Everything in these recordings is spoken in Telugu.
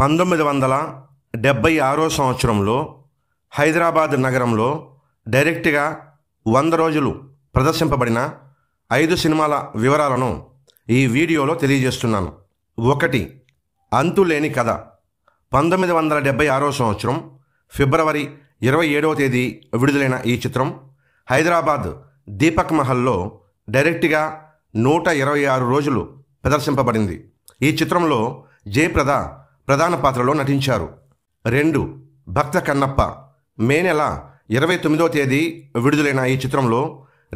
పంతొమ్మిది వందల డెబ్భై ఆరో సంవత్సరంలో హైదరాబాద్ నగరంలో డైరెక్ట్గా వంద రోజులు ప్రదర్శింపబడిన ఐదు సినిమాల వివరాలను ఈ వీడియోలో తెలియజేస్తున్నాను ఒకటి అంతులేని కథ పంతొమ్మిది వందల డెబ్భై ఆరో సంవత్సరం ఫిబ్రవరి ఇరవై ఏడవ తేదీ విడుదలైన ఈ చిత్రం హైదరాబాద్ దీపక్ మహల్లో డైరెక్ట్గా నూట ఇరవై ఆరు రోజులు ప్రదర్శింపబడింది ఈ చిత్రంలో జయప్రద ప్రధాన పాత్రలో నటించారు రెండు భక్త కన్నప్ప మే నెల ఇరవై తొమ్మిదో తేదీ విడుదలైన ఈ చిత్రంలో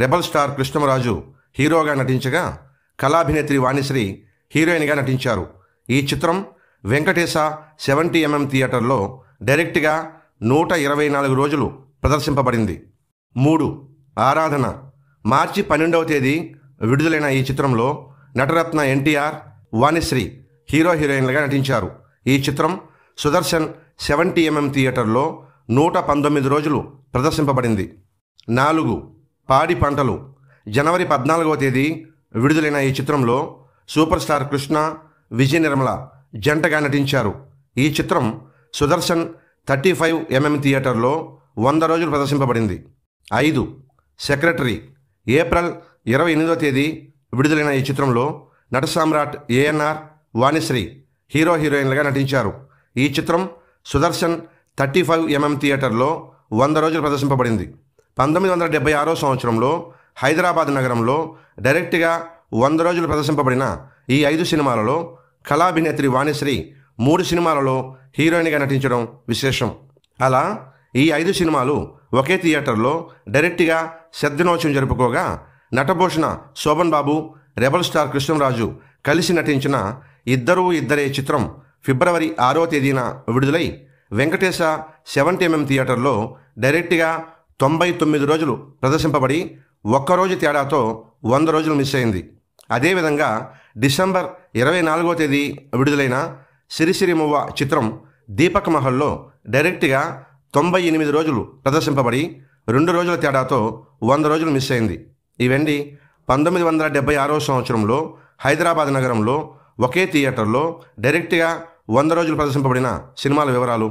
రెబల్ స్టార్ కృష్ణమరాజు హీరోగా నటించగా కళాభినేత్రి వాణిశ్రీ హీరోయిన్గా నటించారు ఈ చిత్రం వెంకటేశ సెవెంటీ ఎంఎం థియేటర్లో డైరెక్ట్గా నూట ఇరవై నాలుగు రోజులు ప్రదర్శింపబడింది మూడు ఆరాధన మార్చి పన్నెండవ తేదీ విడుదలైన ఈ చిత్రంలో నటరత్న ఎన్టీఆర్ వాణిశ్రీ హీరో హీరోయిన్లుగా నటించారు ఈ చిత్రం సుదర్శన్ సెవెంటీ ఎంఎం థియేటర్లో నూట పంతొమ్మిది రోజులు ప్రదర్శింపబడింది నాలుగు పాడి పంటలు జనవరి పద్నాలుగవ తేదీ విడుదలైన ఈ చిత్రంలో సూపర్ స్టార్ కృష్ణ విజయ నిర్మల జంటగా నటించారు ఈ చిత్రం సుదర్శన్ థర్టీ ఫైవ్ ఎంఎం థియేటర్లో వంద రోజులు ప్రదర్శింపబడింది ఐదు సెక్రటరీ ఏప్రిల్ ఇరవై ఎనిమిదో తేదీ విడుదలైన ఈ చిత్రంలో నటసామ్రాట్ ఏఎన్ఆర్ వాణిశ్రీ హీరో హీరోయిన్లుగా నటించారు ఈ చిత్రం సుదర్శన్ థర్టీ ఫైవ్ ఎంఎం థియేటర్లో వంద రోజులు ప్రదర్శింపబడింది పంతొమ్మిది వందల డెబ్బై ఆరో సంవత్సరంలో హైదరాబాద్ నగరంలో డైరెక్ట్గా వంద రోజులు ప్రదర్శింపబడిన ఈ ఐదు సినిమాలలో కళాభినేత్రి వాణిశ్రీ మూడు సినిమాలలో హీరోయిన్గా నటించడం విశేషం అలా ఈ ఐదు సినిమాలు ఒకే థియేటర్లో డైరెక్ట్గా శబ్దనోత్సవం జరుపుకోగా నటభూషణ శోభన్ బాబు రెబల్ స్టార్ కృష్ణంరాజు కలిసి నటించిన ఇద్దరూ ఇద్దరే చిత్రం ఫిబ్రవరి ఆరో తేదీన విడుదలై వెంకటేశ సెవెంటీ ఎంఎం థియేటర్లో డైరెక్ట్గా తొంభై తొమ్మిది రోజులు ప్రదర్శింపబడి ఒక్కరోజు తేడాతో వంద రోజులు మిస్ అయింది అదేవిధంగా డిసెంబర్ ఇరవై నాలుగో తేదీ విడుదలైన సిరిసిరిమువ్వ చిత్రం దీపక్ మహల్లో డైరెక్ట్గా తొంభై ఎనిమిది రోజులు ప్రదర్శింపబడి రెండు రోజుల తేడాతో వంద రోజులు మిస్ అయింది ఇవండి పంతొమ్మిది వందల డెబ్బై ఆరో సంవత్సరంలో హైదరాబాద్ నగరంలో ఒకే థియేటర్లో డైరెక్ట్గా వంద రోజులు ప్రదర్శింపబడిన సినిమాల వివరాలు